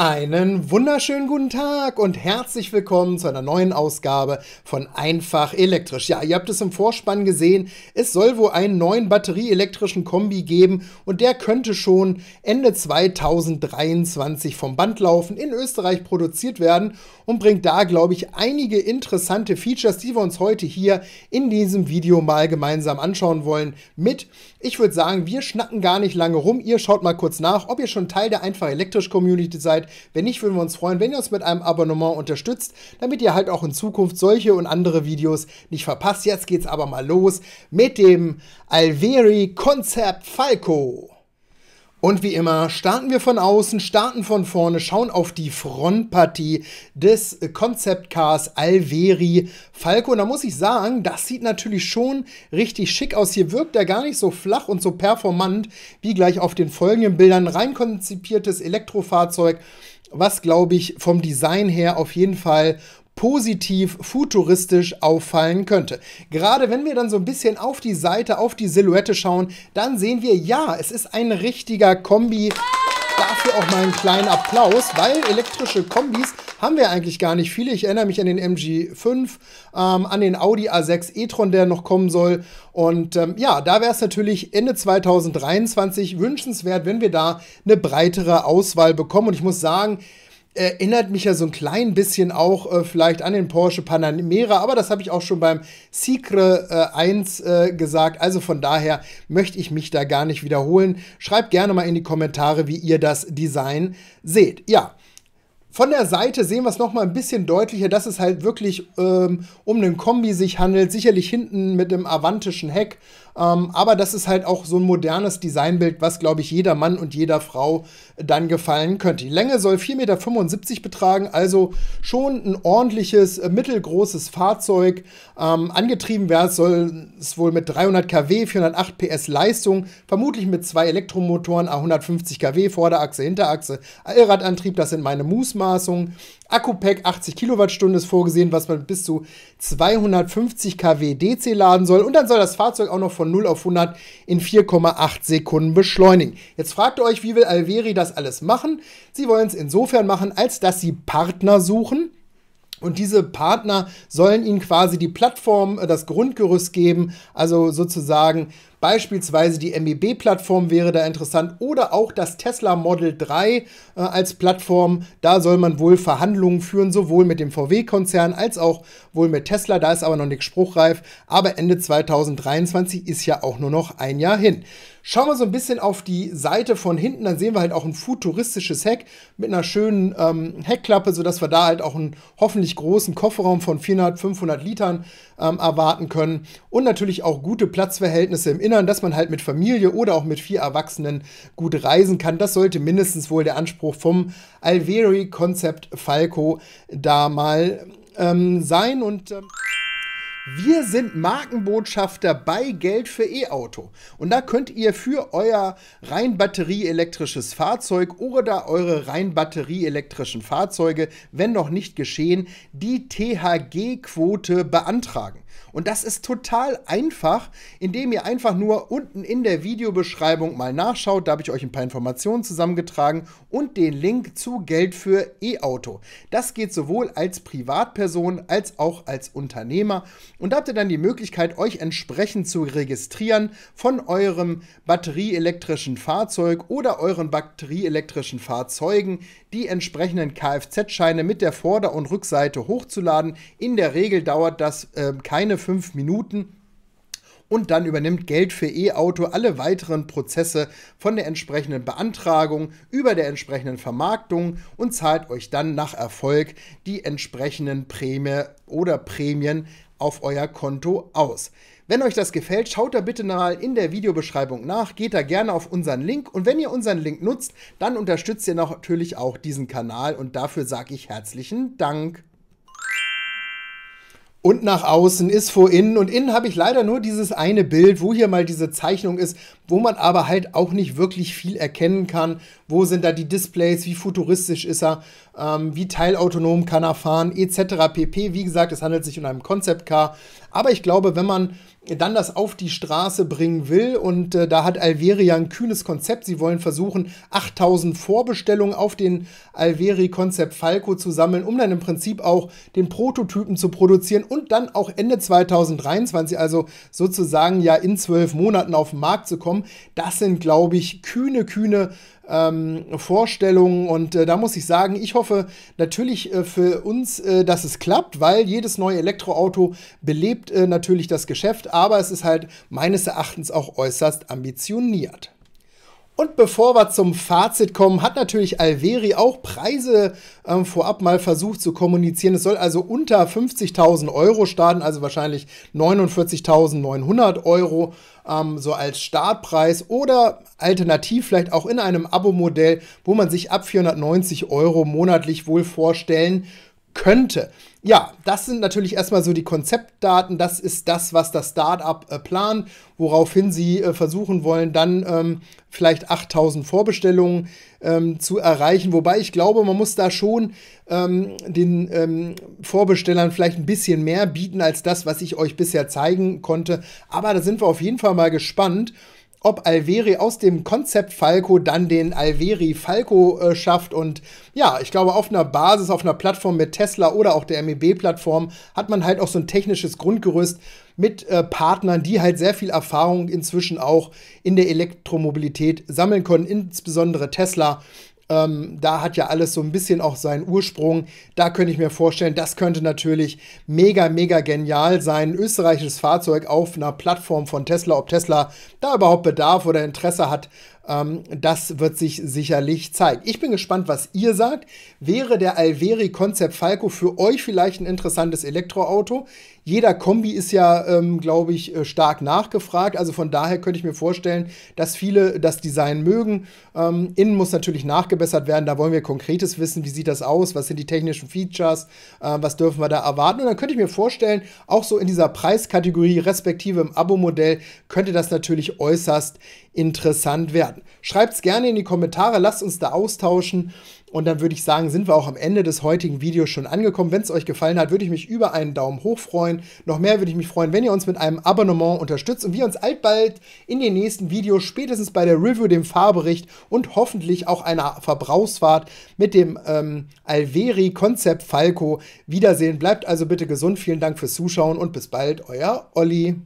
Einen wunderschönen guten Tag und herzlich willkommen zu einer neuen Ausgabe von Einfach Elektrisch. Ja, ihr habt es im Vorspann gesehen, es soll wohl einen neuen batterieelektrischen Kombi geben und der könnte schon Ende 2023 vom Band laufen, in Österreich produziert werden und bringt da, glaube ich, einige interessante Features, die wir uns heute hier in diesem Video mal gemeinsam anschauen wollen, mit. Ich würde sagen, wir schnacken gar nicht lange rum, ihr schaut mal kurz nach, ob ihr schon Teil der Einfach Elektrisch Community seid wenn nicht, würden wir uns freuen, wenn ihr uns mit einem Abonnement unterstützt, damit ihr halt auch in Zukunft solche und andere Videos nicht verpasst. Jetzt geht's aber mal los mit dem Alveri Concept Falco. Und wie immer starten wir von außen, starten von vorne, schauen auf die Frontpartie des Concept-Cars Alveri Falco. Und da muss ich sagen, das sieht natürlich schon richtig schick aus. Hier wirkt er gar nicht so flach und so performant wie gleich auf den folgenden Bildern. Rein konzipiertes Elektrofahrzeug was, glaube ich, vom Design her auf jeden Fall positiv futuristisch auffallen könnte. Gerade wenn wir dann so ein bisschen auf die Seite, auf die Silhouette schauen, dann sehen wir, ja, es ist ein richtiger Kombi. Dafür auch mal einen kleinen Applaus, weil elektrische Kombis haben wir eigentlich gar nicht viele. Ich erinnere mich an den MG5, ähm, an den Audi A6 e-tron, der noch kommen soll. Und ähm, ja, da wäre es natürlich Ende 2023 wünschenswert, wenn wir da eine breitere Auswahl bekommen. Und ich muss sagen, erinnert mich ja so ein klein bisschen auch äh, vielleicht an den Porsche Panamera, aber das habe ich auch schon beim Secre äh, 1 äh, gesagt. Also von daher möchte ich mich da gar nicht wiederholen. Schreibt gerne mal in die Kommentare, wie ihr das Design seht. Ja. Von der Seite sehen wir es nochmal ein bisschen deutlicher, dass es halt wirklich ähm, um einen Kombi sich handelt. Sicherlich hinten mit dem avantischen Heck ähm, aber das ist halt auch so ein modernes Designbild, was, glaube ich, jeder Mann und jeder Frau dann gefallen könnte. Die Länge soll 4,75 Meter betragen, also schon ein ordentliches, äh, mittelgroßes Fahrzeug. Ähm, angetrieben werden soll es wohl mit 300 kW, 408 PS Leistung, vermutlich mit zwei Elektromotoren, 150 kW, Vorderachse, Hinterachse, Allradantrieb, das sind meine Mußmaßungen. Akku-Pack 80 Kilowattstunden ist vorgesehen, was man bis zu 250 kW DC laden soll. Und dann soll das Fahrzeug auch noch von 0 auf 100 in 4,8 Sekunden beschleunigen. Jetzt fragt ihr euch, wie will Alveri das alles machen? Sie wollen es insofern machen, als dass sie Partner suchen. Und diese Partner sollen ihnen quasi die Plattform, äh, das Grundgerüst geben, also sozusagen Beispielsweise die MEB-Plattform wäre da interessant oder auch das Tesla Model 3 äh, als Plattform. Da soll man wohl Verhandlungen führen, sowohl mit dem VW-Konzern als auch wohl mit Tesla. Da ist aber noch nichts spruchreif. Aber Ende 2023 ist ja auch nur noch ein Jahr hin. Schauen wir so ein bisschen auf die Seite von hinten, dann sehen wir halt auch ein futuristisches Heck mit einer schönen ähm, Heckklappe, sodass wir da halt auch einen hoffentlich großen Kofferraum von 400, 500 Litern ähm, erwarten können. Und natürlich auch gute Platzverhältnisse im Inneren erinnern, dass man halt mit Familie oder auch mit vier Erwachsenen gut reisen kann. Das sollte mindestens wohl der Anspruch vom Alveri Concept Falco da mal ähm, sein und. Ähm wir sind Markenbotschafter bei Geld für E-Auto. Und da könnt ihr für euer rein batterieelektrisches Fahrzeug oder eure rein batterieelektrischen Fahrzeuge, wenn noch nicht geschehen, die THG-Quote beantragen. Und das ist total einfach, indem ihr einfach nur unten in der Videobeschreibung mal nachschaut. Da habe ich euch ein paar Informationen zusammengetragen und den Link zu Geld für E-Auto. Das geht sowohl als Privatperson als auch als Unternehmer. Und da habt ihr dann die Möglichkeit, euch entsprechend zu registrieren von eurem batterieelektrischen Fahrzeug oder euren batterieelektrischen Fahrzeugen, die entsprechenden Kfz-Scheine mit der Vorder- und Rückseite hochzuladen. In der Regel dauert das äh, kein keine fünf Minuten und dann übernimmt Geld für E-Auto alle weiteren Prozesse von der entsprechenden Beantragung über der entsprechenden Vermarktung und zahlt euch dann nach Erfolg die entsprechenden Prämie oder Prämien auf euer Konto aus. Wenn euch das gefällt, schaut da bitte mal in der Videobeschreibung nach, geht da gerne auf unseren Link und wenn ihr unseren Link nutzt, dann unterstützt ihr natürlich auch diesen Kanal und dafür sage ich herzlichen Dank und nach außen ist vor innen. Und innen habe ich leider nur dieses eine Bild, wo hier mal diese Zeichnung ist, wo man aber halt auch nicht wirklich viel erkennen kann. Wo sind da die Displays, wie futuristisch ist er, ähm, wie teilautonom kann er fahren, etc. pp. Wie gesagt, es handelt sich um einen Concept Car. Aber ich glaube, wenn man dann das auf die Straße bringen will. Und äh, da hat Alveria ein kühnes Konzept. Sie wollen versuchen, 8000 Vorbestellungen auf den Alveri Konzept Falco zu sammeln, um dann im Prinzip auch den Prototypen zu produzieren und dann auch Ende 2023, also sozusagen ja in zwölf Monaten auf den Markt zu kommen. Das sind, glaube ich, kühne, kühne ähm, Vorstellungen. Und äh, da muss ich sagen, ich hoffe natürlich äh, für uns, äh, dass es klappt, weil jedes neue Elektroauto belebt äh, natürlich das Geschäft, aber es ist halt meines Erachtens auch äußerst ambitioniert. Und bevor wir zum Fazit kommen, hat natürlich Alveri auch Preise ähm, vorab mal versucht zu kommunizieren. Es soll also unter 50.000 Euro starten, also wahrscheinlich 49.900 Euro ähm, so als Startpreis oder alternativ vielleicht auch in einem Abo-Modell, wo man sich ab 490 Euro monatlich wohl vorstellen kann könnte. Ja, das sind natürlich erstmal so die Konzeptdaten. Das ist das, was das Startup äh, plant, woraufhin sie äh, versuchen wollen, dann ähm, vielleicht 8000 Vorbestellungen ähm, zu erreichen. Wobei ich glaube, man muss da schon ähm, den ähm, Vorbestellern vielleicht ein bisschen mehr bieten als das, was ich euch bisher zeigen konnte. Aber da sind wir auf jeden Fall mal gespannt ob Alveri aus dem Konzept Falco dann den Alveri Falco äh, schafft. Und ja, ich glaube, auf einer Basis, auf einer Plattform mit Tesla oder auch der MEB-Plattform hat man halt auch so ein technisches Grundgerüst mit äh, Partnern, die halt sehr viel Erfahrung inzwischen auch in der Elektromobilität sammeln können, insbesondere Tesla. Ähm, da hat ja alles so ein bisschen auch seinen Ursprung. Da könnte ich mir vorstellen, das könnte natürlich mega, mega genial sein. Ein österreichisches Fahrzeug auf einer Plattform von Tesla, ob Tesla da überhaupt Bedarf oder Interesse hat, ähm, das wird sich sicherlich zeigen. Ich bin gespannt, was ihr sagt. Wäre der Alveri Concept Falco für euch vielleicht ein interessantes Elektroauto? Jeder Kombi ist ja, ähm, glaube ich, äh, stark nachgefragt. Also von daher könnte ich mir vorstellen, dass viele das Design mögen. Ähm, innen muss natürlich nachgebessert werden. Da wollen wir konkretes wissen. Wie sieht das aus? Was sind die technischen Features? Äh, was dürfen wir da erwarten? Und dann könnte ich mir vorstellen, auch so in dieser Preiskategorie respektive im Abo-Modell könnte das natürlich äußerst interessant werden. Schreibt es gerne in die Kommentare, lasst uns da austauschen und dann würde ich sagen, sind wir auch am Ende des heutigen Videos schon angekommen. Wenn es euch gefallen hat, würde ich mich über einen Daumen hoch freuen. Noch mehr würde ich mich freuen, wenn ihr uns mit einem Abonnement unterstützt und wir uns alsbald in den nächsten Videos, spätestens bei der Review, dem Fahrbericht und hoffentlich auch einer Verbrauchsfahrt mit dem ähm, Alveri Concept Falco wiedersehen. Bleibt also bitte gesund. Vielen Dank fürs Zuschauen und bis bald, euer Olli.